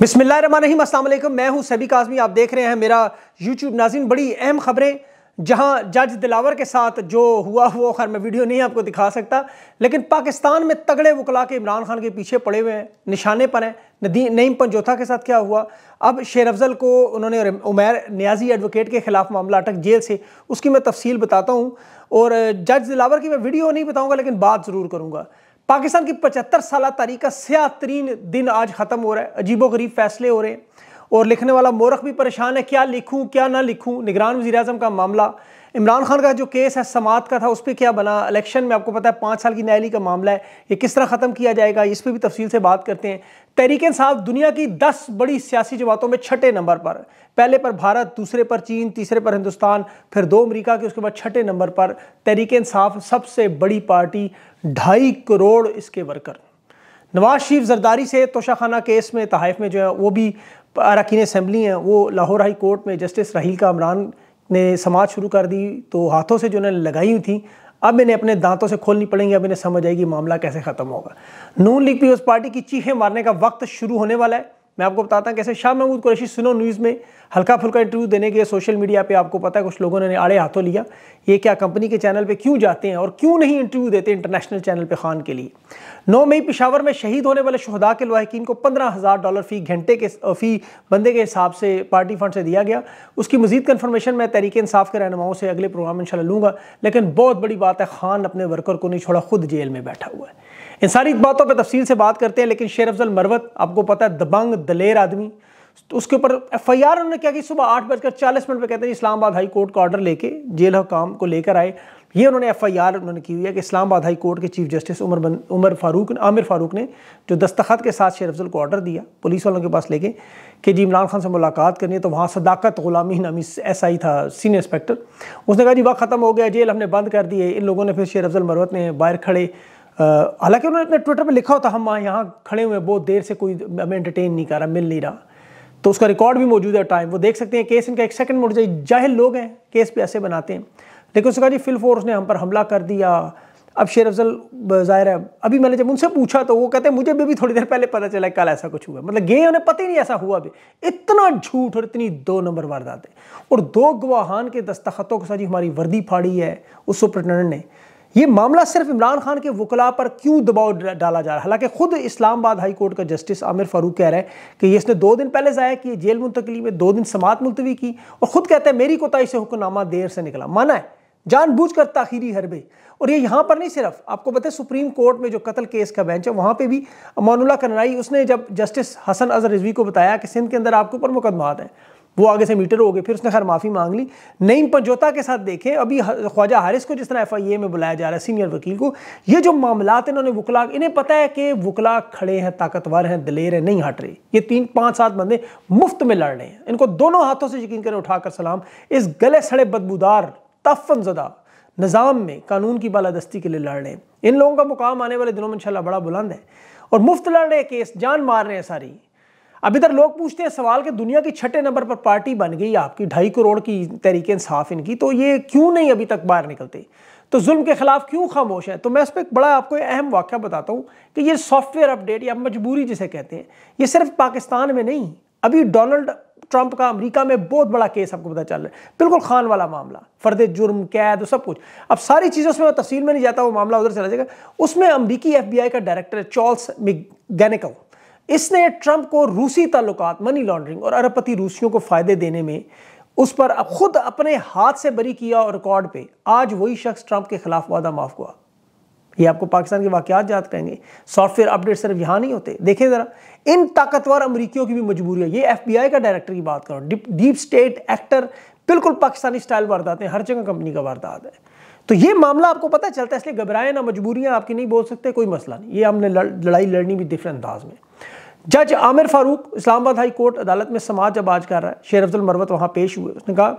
बिसमीम अल्लाम मैं हूं सभी काजमी आप देख रहे हैं मेरा यूट्यूब नाजिन बड़ी अहम खबरें जहां जज दिलावर के साथ जो हुआ हुआ खैर मैं वीडियो नहीं आपको दिखा सकता लेकिन पाकिस्तान में तगड़े वकला के इमरान खान के पीछे पड़े हुए हैं निशाने पर हैं नदी नईम पंजोथा के साथ क्या हुआ अब शेर अफजल को उन्होंने उमैर न्याजी एडवोकेट के ख़िलाफ़ मामला अटक जेल से उसकी मैं तफसील बताता हूँ और जज दिलावर की मैं वीडियो नहीं बताऊँगा लेकिन बात ज़रूर करूँगा पाकिस्तान की पचहत्तर साल तारीख का स्या तरीन दिन आज ख़त्म हो रहा है अजीबो गरीब फैसले हो रहे हैं और लिखने वाला मोरख भी परेशान है क्या लिखूँ क्या ना लिखूँ निगरान वजी अजम का मामला इमरान खान का जो केस है समात का था उस पर क्या बना इलेक्शन में आपको पता है पाँच साल की न्यायालय का मामला है ये किस तरह ख़त्म किया जाएगा इस पर भी तफसील से बात करते हैं तहरीक साहब दुनिया की दस बड़ी सियासी जमातों में छठे नंबर पर पहले पर भारत दूसरे पर चीन तीसरे पर हिंदुस्तान फिर दो अमरीका के उसके बाद छठे नंबर पर तहरीक साफ सबसे बड़ी पार्टी ढाई करोड़ इसके वर्कर नवाज शरीफ जरदारी से तोशाखाना केस में तहफ़ में जो है वो भी अरकान असम्बली हैं वो लाहौर हाई कोर्ट में जस्टिस राहील का इमरान ने समाज शुरू कर दी तो हाथों से जो इन्हें लगाई हुई थी अब इन्हें अपने दांतों से खोलनी पड़ेंगी अब इन्हें समझ आएगी मामला कैसे ख़त्म होगा नून लीग पीपल्स पार्टी की चीखें मारने का वक्त शुरू होने वाला है मैं आपको बताता हूँ कैसे शाह महमूद कुरैशी सुनो न्यूज़ में हल्का फुल्का इंटरव्यू देने के लिए सोशल मीडिया पे आपको पता है कुछ लोगों ने आड़े हाथों लिया ये क्या कंपनी के चैनल पे क्यों जाते हैं और क्यों नहीं इंटरव्यू देते इंटरनेशनल चैनल पे खान के लिए नौ मई पिशावर में शहीद होने वाले शहदा के लाकिन को पंद्रह हज़ार डॉलर फ़ी घंटे के फ़ी बंदे के हिसाब से पार्टी फंड से दिया गया उसकी मजीद कन्फर्मेशन मैं तहरीक इंसाफ के रहनुमाओं से अगले प्रोग्राम इन लूँगा लेकिन बहुत बड़ी बात है खान अपने वर्कर को नहीं छोड़ा खुद जेल में बैठा हुआ है इन सारी बातों पर तफसील से बात करते हैं लेकिन शेर अफजल मरवत आपको पता है दबंग दलेर आदमी तो उसके ऊपर एफ आई आर उन्होंने क्या कि सुबह आठ बजकर चालीस मिनट पर कहते हैं इस्लामाबाद हाई कोर्ट का ऑर्डर लेके जेल हकाम को लेकर आए ये उन्होंने एफ आई आर उन्होंने की हुई है कि इस्लामाबाद हाई कोर्ट के चीफ जस्टिस उमर बन उमर फारूक आमिर फारूक ने जो दस्तखत के साथ शेर अफजल को ऑर्डर दिया पुलिस वालों के पास लेके कि जी इमरान खान से मुलाकात करनी है तो वहाँ सदाकत गुलामी नामी एस आई था सीनियर इंस्पेक्टर उसने कहा जी वक्त ख़त्म हो गया जेल हमने बंद कर दिए इन लोगों ने फिर शेर अफजल मरवत ने बाहर खड़े हालांकि उन्होंने ट्विटर पे लिखा होता हम यहाँ खड़े हुए बहुत देर से कोई हमें एंटरटेन नहीं कर रहा मिल नहीं रहा तो उसका रिकॉर्ड भी मौजूद है टाइम वो देख सकते हैं केस इनका एक सेकंड मोड़ जाए जाहिर लोग हैं केस पे ऐसे बनाते हैं लेकिन उसका जी फिल फोर्स ने हम पर हमला कर दिया अब शेर अफजल जाहिर है अभी मैंने जब उनसे पूछा तो वो कहते हैं मुझे भी अभी थोड़ी देर पहले पता चला कल ऐसा कुछ हुआ मतलब गए उन्हें पता ही नहीं ऐसा हुआ भी इतना झूठ और इतनी दो नंबर वारदातें और दो गवाहान के दस्तखतों के साथ हमारी वर्दी फाड़ी है उस सुप्रिटेंडेंट ने ये मामला सिर्फ इमरान खान के वकला पर क्यों दबाव डाला जा रहा है हालांकि खुद इस्लामाबाद हाई कोर्ट का जस्टिस आमिर फारूक कह रहे हैं कि ये इसने दो दिन पहले ज़ाया किए जेल मुंतकली में दो दिन समात मुलतवी की और ख़ुद कहते हैं मेरी कोताही से हुक्मनामा देर से निकला माना है जानबूझ कर हर हरबे और ये यहाँ पर नहीं सिर्फ आपको पता है सुप्रीम कोर्ट में जो कत्ल केस का बेंच है वहाँ पर भी मानुल्ला कन्नाई उसने जब जस्टिस हसन अजहर रिजवी को बताया कि सिंध के अंदर आपके ऊपर मुकदमात हैं वो आगे से मीटर हो गए फिर उसने खैर माफ़ी मांग ली नईम पंजोता के साथ देखें अभी ख्वाजा हारिस को जिस तरह एफ आई ए में बुलाया जा रहा है सीनियर वकील को ये जो मामला इन्होंने वकला इन्हें पता है कि वकला खड़े हैं ताकतवर हैं दलेर हैं नहीं हट रहे ये तीन पाँच सात बंदे मुफ्त में लड़ रहे हैं इनको दोनों हाथों से यकीन करें उठाकर सलाम इस गले सड़े बदबूदार तफन जदा निज़ाम में कानून की बालादस्ती के लिए लड़ रहे हैं इन लोगों का मुकाम आने वाले दिनों में इंशाल्लाह बड़ा बुलंद है और मुफ्त लड़ रहे केस जान मार रहे हैं सारी अब इधर लोग पूछते हैं सवाल कि दुनिया की छठे नंबर पर पार्टी बन गई आपकी ढाई करोड़ की तरीके इंसाफ इनकी तो ये क्यों नहीं अभी तक बाहर निकलते तो जुल्म के खिलाफ क्यों खामोश है तो मैं इस पर एक बड़ा आपको अहम वाक्य बताता हूँ कि ये सॉफ्टवेयर अपडेट या मजबूरी जिसे कहते हैं ये सिर्फ पाकिस्तान में नहीं अभी डोनल्ड ट्रंप का अमेरिका में बहुत बड़ा केस आपको पता चल रहा है बिल्कुल खान वाला मामला फर्द जुर्म कैद सब कुछ अब सारी चीज़ें उसमें तफसील में नहीं जाता वो मामला उधर चला जाएगा उसमें अमरीकी एफ का डायरेक्टर चार्ल्स मिगैनिकल इसने ट्रंप को रूसी ताल्लुक मनी लॉन्ड्रिंग और अरबपति रूसियों को फ़ायदे देने में उस पर अब खुद अपने हाथ से बरी किया और रिकॉर्ड पे आज वही शख्स ट्रंप के खिलाफ वादा माफ हुआ ये आपको पाकिस्तान के वाकत याद करेंगे सॉफ्टवेयर अपडेट सिर्फ यहाँ नहीं होते देखें ज़रा इन ताकतवर अमरीकियों की भी मजबूरी है ये एफ बी आई का डायरेक्टर की बात करो डीप स्टेट एक्टर बिल्कुल पाकिस्तानी स्टाइल हैं हर जगह कंपनी का वारदात है तो ये मामला आपको पता चलता है इसलिए घबराए ना मजबूरियां आपकी नहीं बोल सकते कोई मसला नहीं ये हमने लड़, लड़ाई लड़नी भी डिफरेंट अंदाज में जज आमिर फारूक इस्लामाबाद हाई कोर्ट अदालत में समाज जब आज कर रहा है शेर अफजल मरवत वहाँ पेश हुए उसने कहा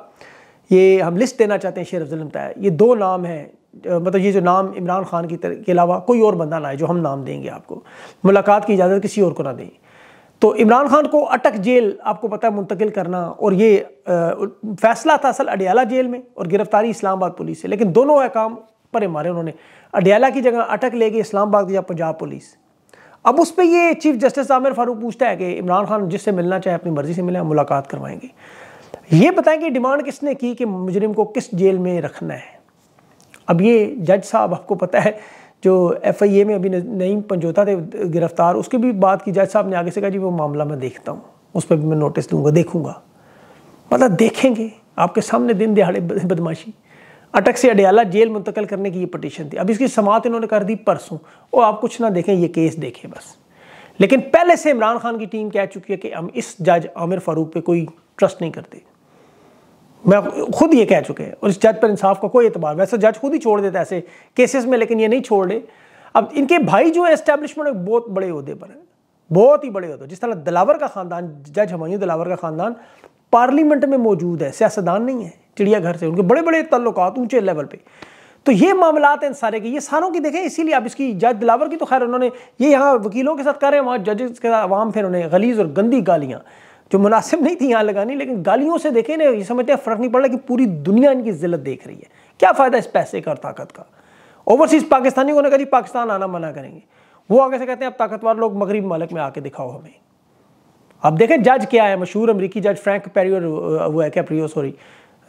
ये हम लिस्ट देना चाहते हैं शेर अफजल ये दो नाम हैं मतलब ये जो नाम इमरान खान की तरह के अलावा कोई और बंदा ना है जो हम नाम देंगे आपको मुलाकात की इजाज़त किसी और को ना दें तो इमरान खान को अटक जेल आपको पता है मुंतकिल करना और ये आ, फैसला था असल अडियाला जेल में और गिरफ्तारी इस्लामाबाद पुलिस से लेकिन दोनों अहकाम पर मारे उन्होंने अडियाला की जगह अटक ले गई इस्लामाबाद या पंजाब पुलिस अब उस पर ये चीफ जस्टिस आमिर फारूक पूछता है कि इमरान खान जिससे मिलना चाहे अपनी मर्ज़ी से मिले मुलाकात करवाएंगे ये बताएं कि डिमांड किसने की कि मुजरिम को किस जेल में रखना है अब ये जज साहब आपको पता है जो एफ आई ए में अभी नईम पंजोता थे गिरफ्तार उसके भी बात की जज साहब ने आगे से कहा जी वो मामला मैं देखता हूँ उस पर भी मैं नोटिस दूंगा देखूंगा मतलब देखेंगे आपके सामने दिन दिहाड़े बदमाशी अटक से अडयाला जेल मुंतकल करने की ये पटिशन थी अब इसकी समात इन्होंने कर दी परसों और आप कुछ ना देखें ये केस देखें बस लेकिन पहले से इमरान खान की टीम कह चुकी है कि हम इस जज आमिर फारूक पे कोई ट्रस्ट नहीं करते मैं खुद ये कह चुके हैं और इस जज पर इंसाफ का कोई एतबार वैसे तो जज खुद ही छोड़ देता ऐसे केसेस में लेकिन ये नहीं छोड़ रहे अब इनके भाई जो है एस्टेब्लिशमेंट में बहुत बड़े अहदे पर है बहुत ही बड़े अहदे जिस तरह दिलावर का ख़ानदान जज हमायूं दिलावर का ख़ानदान पार्लियामेंट में मौजूद है सियासतदान नहीं है चिड़ियाघर से उनके बड़े बड़े तल्लुक ऊंचे लेवल पर तो ये मामला हैं सारे के ये सारों की देखें इसीलिए आप इसकी जज दिलावर की तो खैर उन्होंने ये यहाँ वकीलों के साथ कर रहे हैं वहाँ जजेस के साथ आवाम फिर उन्हें गलीज और गंदी गालियाँ जो मुनासिब नहीं थी यहाँ लगानी लेकिन गालियों से देखें ना ये समझते हैं फ़र्क नहीं पड़ रहा कि पूरी दुनिया इनकी जिल्लत देख रही है क्या फ़ायदा इस पैसे का और ताकत का ओवरसीज़ पाकिस्तानी को कहा पाकिस्तान आना मना करेंगे वो आगे से कहते हैं अब ताकतवर लोग मगरब मालक में आके दिखाओ हमें अब देखें जज क्या है मशहूर अमरीकी जज फ्रैंक पेरियो वो है क्या प्रियो सॉरी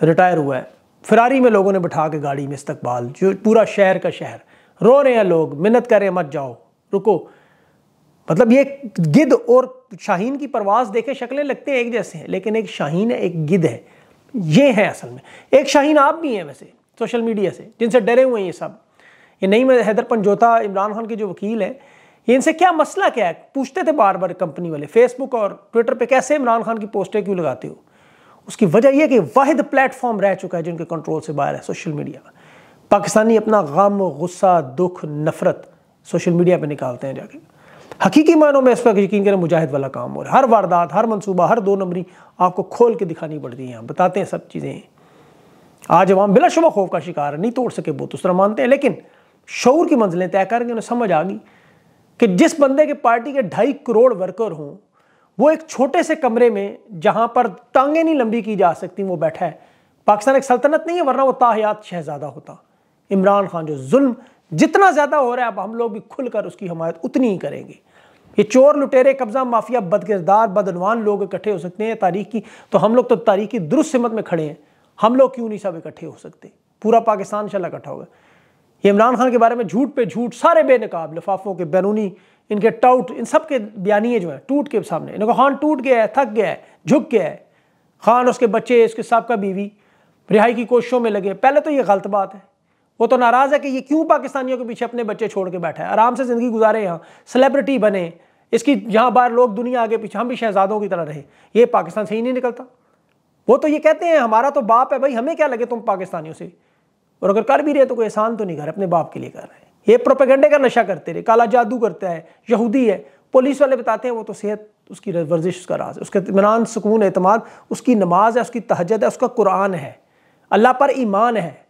रिटायर हुआ है फरारी में लोगों ने बिठा के गाड़ी में इस्तकबाल जो पूरा शहर का शहर रो रहे हैं लोग मिन्नत कर रहे हैं मत जाओ रुको मतलब ये गिद्ध और शाहीन की परवाज देखे शक्लें लगते हैं एक जैसे हैं लेकिन एक शाहीन है एक गिद्ध है ये है असल में एक शाहीन आप भी हैं वैसे सोशल मीडिया से जिनसे डरे हुए हैं ये सब ये नहीं मैं हैदर पंजोता इमरान खान के जो वकील हैं ये इनसे क्या मसला क्या है पूछते थे बार बार कंपनी वाले फेसबुक और ट्विटर पे कैसे इमरान खान की पोस्टें क्यों लगाते हो उसकी वजह यह कि वाहिद प्लेटफॉर्म रह चुका है जिनके कंट्रोल से बाहर है सोशल मीडिया पाकिस्तानी अपना गम गुस्सा दुख नफ़रत सोशल मीडिया पर निकालते हैं जाके हकीकी मानों में इस पर यकीन करें मुजाहिद वाला काम हो रहा है हर वारदात हर मनसूबा हर दो नंबरी आपको खोल के दिखानी पड़ती है बताते हैं सब चीज़ें आज अवाम बिलाशुबा खौफ का शिकार नहीं तोड़ सके बहुत तो उस तरह मानते हैं लेकिन शौर की मंजिलें तय करके उन्हें समझ आ गई कि जिस बंदे के पार्टी के ढाई करोड़ वर्कर हों वो एक छोटे से कमरे में जहां पर टांगे नहीं लंबी की जा सकती वो बैठा है पाकिस्तान एक सल्तनत नहीं है वरना वो ताहयात शहजादा होता इमरान खान जो जुल्म जितना ज़्यादा हो रहा है अब हम लोग भी खुलकर उसकी हमायत उतनी ही करेंगे ये चोर लुटेरे कब्जा माफिया बदगिरदार बदनवान लोग इकट्ठे हो सकते हैं तारीख की तो हम लोग तो तारीख की दुरुस्त मत में खड़े हैं हम लोग क्यों नहीं सब इकट्ठे हो सकते पूरा पाकिस्तान इंशाल्लाह इकट्ठा होगा इमरान खान के बारे में झूठ पे झूठ सारे बेनकाब लिफाफों के बैरूनी इनके टाउट इन सब के बयानिए जो हैं टूट के सामने इनको खान टूट गया है थक गया है झुक गया है खान उसके बच्चे उसके साहब का बीवी रिहाई की कोशिशों में लगे पहले तो ये गलत बात है वो तो नाराज़ है कि ये क्यों पाकिस्तानियों के पीछे अपने बच्चे छोड़ के बैठा है आराम से ज़िंदगी गुजारे यहाँ सेलिब्रिटी बने इसकी जहाँ बाहर लोग दुनिया आगे पीछे हम भी शहजादों की तरह रहे ये पाकिस्तान से ही नहीं निकलता वो तो ये कहते हैं हमारा तो बाप है भाई हमें क्या लगे तुम पाकिस्तानियों से और अगर कर भी रहे तो कोई एहसान तो नहीं कर अपने बाप के लिए कर रहे हैं ये प्रोपेगेंडे का नशा करते रहे काला जादू करता है यहूदी है पुलिस वाले बताते हैं वो तो सेहत उसकी वर्जिश उसका राज है उसका इतमान सुकून अतमाद उसकी नमाज है उसकी तहजद है उसका कुरान है अल्लाह पर ईमान है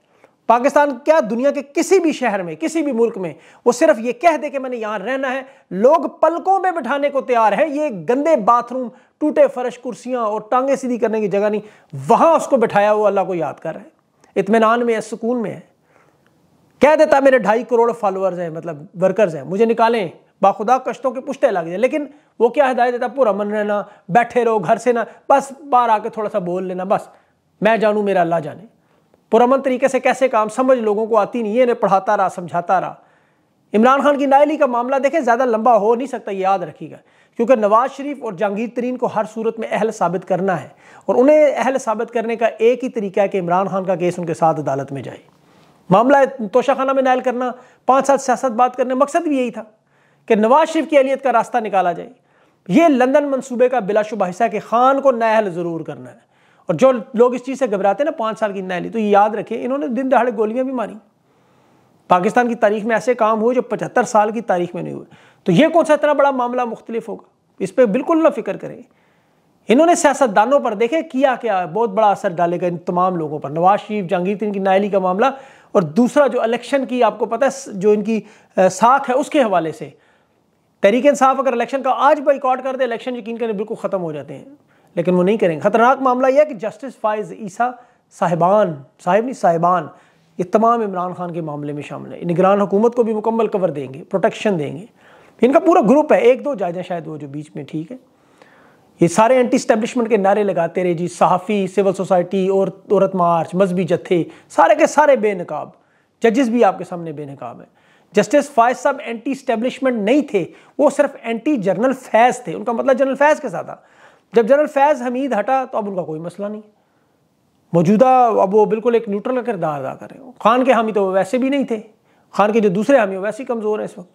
पाकिस्तान क्या दुनिया के किसी भी शहर में किसी भी मुल्क में वो सिर्फ ये कह दे कि मैंने यहाँ रहना है लोग पलकों में बिठाने को तैयार हैं ये गंदे बाथरूम टूटे फर्श कुर्सियाँ और टांगे सीधी करने की जगह नहीं वहाँ उसको बिठाया वो अल्लाह को याद कर रहा है इतमान में है सुकून में है कह देता मेरे ढाई करोड़ फॉलोअर्स हैं मतलब वर्कर्स हैं मुझे निकालें बाखुदा कश्तों के पुश्ते लग जाए लेकिन वो क्या हिदायत देता पूरा मन रहना बैठे रहो घर से ना बस बाहर आके थोड़ा सा बोल लेना बस मैं जानूँ मेरा अल्लाह जाने पुरमन तरीके से कैसे काम समझ लोगों को आती नहीं है इन्हें पढ़ाता रहा समझाता रहा इमरान खान की नायली का मामला देखें ज़्यादा लंबा हो नहीं सकता याद रखिएगा क्योंकि नवाज शरीफ और जहांगीर तरीन को हर सूरत में अहल साबित करना है और उन्हें अहल साबित करने का एक ही तरीका है कि इमरान खान का केस उनके साथ अदालत में जाए मामला तोशाखाना में नायल करना पाँच साल सियासत बात करने मकसद भी यही था कि नवाज शरीफ की अलीत का रास्ता निकाला जाए ये लंदन मनसूबे का बिलाशुबा हिस्सा कि खान को नायल ज़रूर करना है और जो लोग इस चीज़ से घबराते हैं ना पाँच साल की नायली तो ये याद रखें इन्होंने दिन दहाड़े गोलियाँ भी मारी पाकिस्तान की तारीख में ऐसे काम हुए जो पचहत्तर साल की तारीख में नहीं हुए तो ये कौन सा इतना बड़ा मामला मुख्तलिफ होगा इस पर बिल्कुल ना फिक्र करें इन्होंने सियासतदानों पर देखे किया क्या बहुत बड़ा असर डालेगा इन तमाम लोगों पर नवाज शरीफ जहांगीर तीन की नायली का मामला और दूसरा जो इलेक्शन की आपको पता है जो इनकी साख है उसके हवाले से तरीके साफ अगर इलेक्शन का आज बाइकआउट कर दे इलेक्शन यकीन करें बिल्कुल ख़त्म हो जाते हैं लेकिन वो नहीं करेंगे ख़तरनाक मामला यह है कि जस्टिस फाइज ईसा साहिबान साहिब नहीं साहिबान ये तमाम इमरान खान के मामले में शामिल है निगरान हुकूमत को भी मुकम्मल कवर देंगे प्रोटेक्शन देंगे इनका पूरा ग्रुप है एक दो जायजा शायद वो जो बीच में ठीक है ये सारे एंटी स्टैब्लिशमेंट के नारे लगाते रहे जी सहाफ़ी सिविल सोसाइटी और औरत मार्च मजहबी जत्थे सारे के सारे बेनकाब जजेस भी आपके सामने बेनकाब हैं जस्टिस फायज साहब एंटी स्टैब्लिशमेंट नहीं थे वो सिर्फ एंटी जनरल फैज़ थे उनका मतलब जनरल फैज़ के साथ था जब जनरल फैज़ हमीद हटा तो अब उनका कोई मसला नहीं मौजूदा अब वो बिल्कुल एक न्यूट्रल का किरदार अदा कर रहे हो खान के हामी तो वैसे भी नहीं थे खान के जो दूसरे हामी वैसे कमज़ोर हैं इस वक्त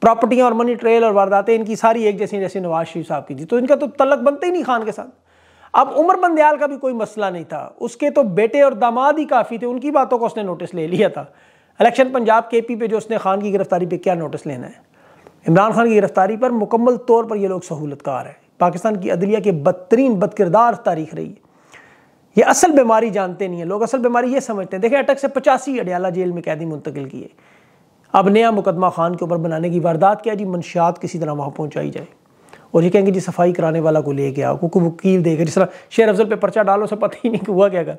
प्रॉपर्टी और मनी ट्रेल और वारदातें इनकी सारी एक जैसी जैसी नवाज शरीफ साहब की थी तो इनका तो तलक बनता ही नहीं खान के साथ अब उमर बंदयाल का भी कोई मसला नहीं था उसके तो बेटे और दामाद ही काफ़ी थे उनकी बातों को उसने नोटिस ले लिया था इलेक्शन पंजाब के पी पे जो उसने खान की गिरफ्तारी पे क्या नोटिस लेना है इमरान खान की गिरफ्तारी पर मुकम्मल तौर पर ये लोग सहूलतकार हैं पाकिस्तान की अदलिया के बदतरीन बदकिरदार तारीख रही है ये असल बीमारी जानते नहीं है लोग असल बीमारी ये समझते हैं देखिए अटक से पचासी अडयाला जेल में कैदी मुंतकिल किए अब नया मुकदमा खान के ऊपर बनाने की वारदात क्या जी मंशात किसी तरह वहाँ पहुँचाई जाए और ये कहेंगे जी सफाई कराने वाला को ले गया को वकील देगा जिस तरह शेर अफजल पे पर्चा डालो से पता ही नहीं हुआ क्या कर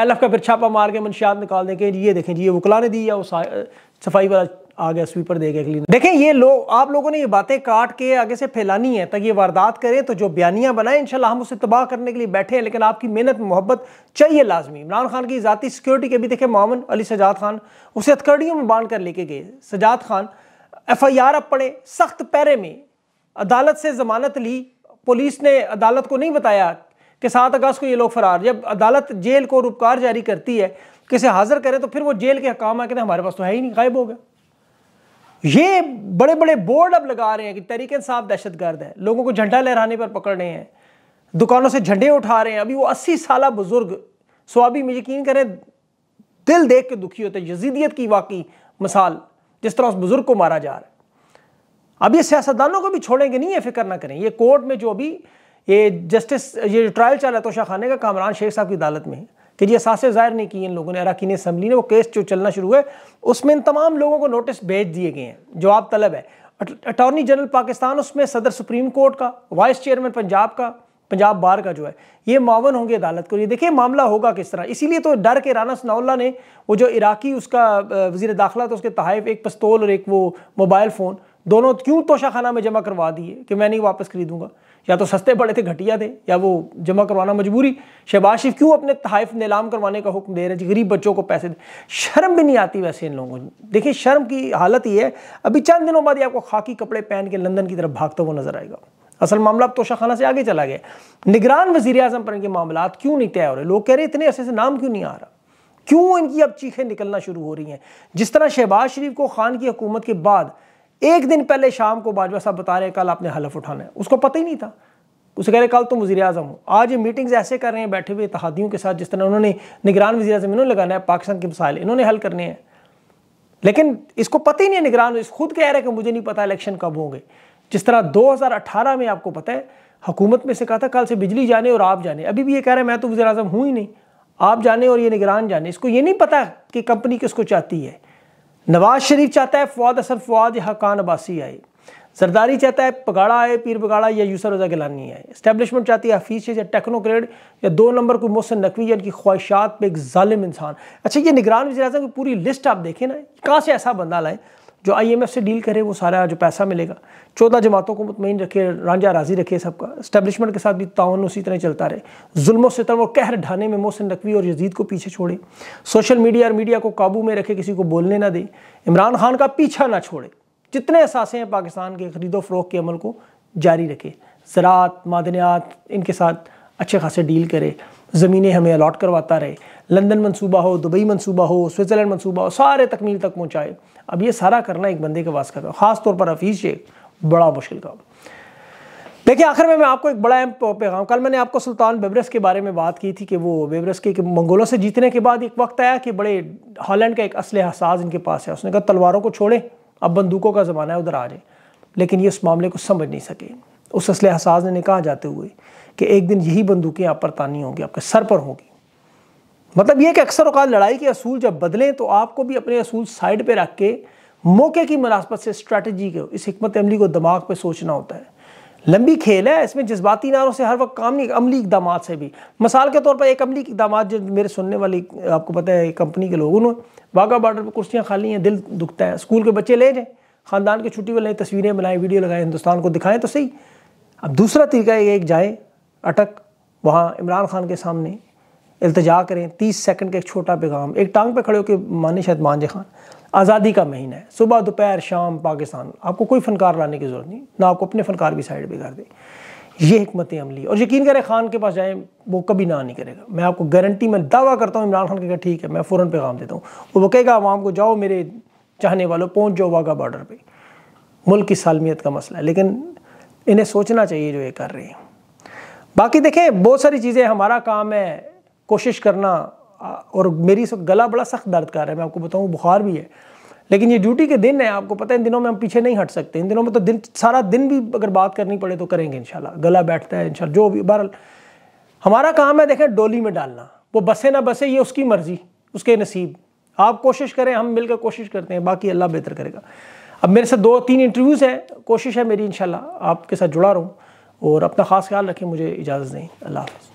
बैलफ का फिर छापा मार के मंशात निकाल देंगे ये देखें जी ये वकला ने दी या वो सफाई वाला आ गया स्वीपर दे गया क्लीन देखें ये लोग आप लोगों ने ये बातें काट के आगे से फैलानी है ताकि ये वारदात करें तो जो बयानियाँ बनाएं इंशाल्लाह हम उसे तबाह करने के लिए बैठे हैं लेकिन आपकी मेहनत मोहब्बत चाहिए लाजमी इमरान खान की ज़ाती सिक्योरिटी के भी देखें मामन अली सजाद खान उसे हथकड़ियों में बांध कर लेके गए Sajjad Khan F I R अब पड़े सख्त पैरे में अदालत से ज़मानत ली पुलिस ने अदालत को नहीं बताया कि सात अगस्त को ये लोग फरार जब अदालत जेल को रुपकार जारी करती है किसे हाजिर करें तो फिर वो जेल के हकाम आकर तो हमारे पास तो है ही नहीं गायब हो गया ये बड़े बड़े बोर्ड अब लगा रहे हैं कि तरीके साहब दहशत गर्द है लोगों को झंडा लहराने पर पकड़ रहे हैं दुकानों से झंडे उठा रहे हैं अभी वो अस्सी साल बुजुर्ग सो अभी यकीन करें दिल देख के दुखी होते यजीदियत की वाकई मिसाल जिस तरह उस बुजुर्ग को मारा जा रहा है अब ये सियासतदानों को भी छोड़ेंगे नहीं ये फिक्र ना करें ये कोर्ट में जो अभी ये जस्टिस ये ट्रायल चल रहा है तोशा खाने का कामरान शेख साहब की अदालत में फिर ये सासे जाहिर नहीं की इन लोगों ने अरकान असम्बली ने वो केस जो चलना शुरू हुए उसमें इन तमाम लोगों को नोटिस भेज दिए गए हैं जवाब तलब है अटॉर्नी जनरल पाकिस्तान उसमें सदर सुप्रीम कोर्ट का वाइस चेयरमैन पंजाब का पंजाब बार का जो है ये मावन होंगे अदालत को ये देखिए मामला होगा किस तरह इसीलिए तो डर के राना सनाउल्ला ने वो जो इराकी उसका वजीर दाखिला था उसके तहफ एक पस्तौल और एक वो मोबाइल फ़ोन दोनों क्यों तोशाखाना में जमा करवा दिए कि मैं नहीं वापस खरीदूंगा या तो सस्ते पड़े थे घटिया थे या वो जमा करवाना मजबूरी शहबाज शरीफ क्यों अपने तहफ़ नीलाम करवाने का हुक्म दे रहे हैं गरीब बच्चों को पैसे दे शर्म भी नहीं आती वैसे इन लोगों को देखिए शर्म की हालत ही है अभी चंद दिनों बाद ही आपको खाकी कपड़े पहन के लंदन की तरफ भागता हुआ नजर आएगा असल मामला अब तोशाखाना से आगे चला गया निगरान वजीर अजम पर इनके मामला क्यों नहीं तय हो रहे लोग कह रहे इतने अरसे से नाम क्यों नहीं आ रहा क्यों इनकी अब चीखें निकलना शुरू हो रही हैं जिस तरह शहबाज शरीफ को खान की हुकूमत के बाद एक दिन पहले शाम को बाजवा साहब बता रहे हैं कल आपने हलफ उठाना है उसको पता ही नहीं था उसे कह रहे कल तो वजी अजम हो आज ये मीटिंग्स ऐसे कर रहे हैं बैठे हुए इतिहादियों के साथ जिस तरह उन्होंने निगरान वजी अजम इन्होंने लगाना है पाकिस्तान के मसाइल इन्होंने हल करने हैं लेकिन इसको पता ही नहीं है निगरान खुद कह रहे हैं कि मुझे नहीं पता इलेक्शन कब होंगे जिस तरह 2018 में आपको पता है हुकूमत में से कहा था कल से बिजली जाने और आप जाने अभी भी ये कह रहे हैं मैं तो वजी अजम हूँ ही नहीं आप जाने और ये निगरान जाने इसको ये नहीं पता कि कंपनी किसको चाहती है नवाज शरीफ चाहता है फवाद असर फवाद या हकान अब्बासी आए जरदारी चाहता है पगाड़ा आए पीर पगाड़ा या यूसर रजा गिलानी आए इस्टेबलिशमेंट चाहती है हफीज या टेक्नोक्रेड या दो नंबर कोई मोहसन नकवी या इनकी ख्वाहिशात पर एक ालिम इंसान अच्छा ये निगरान वजी अजम की पूरी लिस्ट आप देखें ना कहाँ से ऐसा बंदा लाए जो आईएमएफ से डील करे वो सारा जो पैसा मिलेगा चौदह जमातों को मुतमिन रखे रांझा राजी रखे सबका स्टैब्लिशमेंट के साथ भी ताउन उसी तरह चलता रहे से सितम वो कहर ढाने में मोहसिन नकवी और यजीद को पीछे छोड़े सोशल मीडिया और मीडिया को काबू में रखे किसी को बोलने ना दे इमरान खान का पीछा ना छोड़े जितने असासे हैं पाकिस्तान के खरीदो फरोग के अमल को जारी रखे ज़रात मादनियात इनके साथ अच्छे खासे डील करे ज़मीनें हमें अलाट करवाता रहे लंदन मनसूबा हो दुबई मनसूबा हो स्विट्ज़रलैंड मनसूबा हो सारे तकमील तक पहुँचाए अब ये सारा करना एक बंदे के पास का ख़ास तौर पर हफीज़ शेख बड़ा मुश्किल काम देखिए आखिर में मैं आपको एक बड़ा अहम पैगाम कल मैंने आपको सुल्तान बेबरस के बारे में बात की थी कि वो बेबरस के मंगोलों से जीतने के बाद एक वक्त आया कि बड़े हॉलैंड का एक असले हसाज इनके पास है उसने कहा तलवारों को छोड़ें अब बंदूकों का ज़माना है उधर आ जाए लेकिन ये उस मामले को समझ नहीं सके उस असले हसाज ने निकाह जाते हुए कि एक दिन यही बंदूकें आप पर तानी होंगी आपके सर पर होंगी मतलब यह कि अक्सर अवकात लड़ाई के असूल जब बदलें तो आपको भी अपने असूल साइड पर रख के मौके की मुनासबत से स्ट्रैटेजी के इस हमत अमली को दिमाग पर सोचना होता है लंबी खेल है इसमें जज्बाती नारों से हर वक्त काम नहीं अमली इकदाम से भी मिसाल के तौर पर एक अमली इकदाम जो मेरे सुनने वाली आपको पता है कंपनी के लोग उन्होंने वाघा बॉर्डर पर कुर्सियाँ खाली हैं दिल दुखता है स्कूल के बच्चे ले जाएँ ख़ानदान की छुट्टी में लें तस्वीरें बनाएं वीडियो लगाएं हिंदुस्तान को दिखाएं तो सही अब दूसरा तरीका ये जाए अटक वहाँ इमरान खान के सामने अल्तजा करें तीस सेकंड का एक छोटा पैगाम एक टांग पे खड़े होकर माने शायद मांझे खान आज़ादी का महीना है सुबह दोपहर शाम पाकिस्तान आपको कोई फ़नकार लाने की ज़रूरत नहीं ना आपको अपने फ़नकार भी साइड पर कर दें ये हमत अमली और यकीन करें खान के पास जाएँ वो कभी ना नहीं करेगा मैं आपको गारंटी में दावा करता हूँ इमरान खान कहेगा ठीक है मैं फ़ौर पैगाम देता हूँ वो कहेगा आवाम को जाओ मेरे चाहने वालों पहुँच जाओ वाघा बॉर्डर पर मुल्क की सालमियत का मसला है लेकिन इन्हें सोचना चाहिए जो ये कर रही हैं बाकी देखें बहुत सारी चीज़ें हमारा काम है कोशिश करना और मेरी गला बड़ा सख्त दर्द कर रहा है मैं आपको बताऊँ बुखार भी है लेकिन ये ड्यूटी के दिन है आपको पता है इन दिनों में हम पीछे नहीं हट सकते इन दिनों में तो दिन सारा दिन भी अगर बात करनी पड़े तो करेंगे इन गला बैठता है इन जो भी बहर हमारा काम है देखें डोली में डालना वो बसे ना बसे ये उसकी मर्ज़ी उसके नसीब आप कोशिश करें हम मिलकर कोशिश करते हैं बाकी अल्लाह बेहतर करेगा अब मेरे साथ दो तीन इंटरव्यूज़ हैं कोशिश है मेरी इन आपके साथ जुड़ा रहूँ और अपना ख़ास ख्याल रखें मुझे इजाज़त दें अल्लाह हाफ़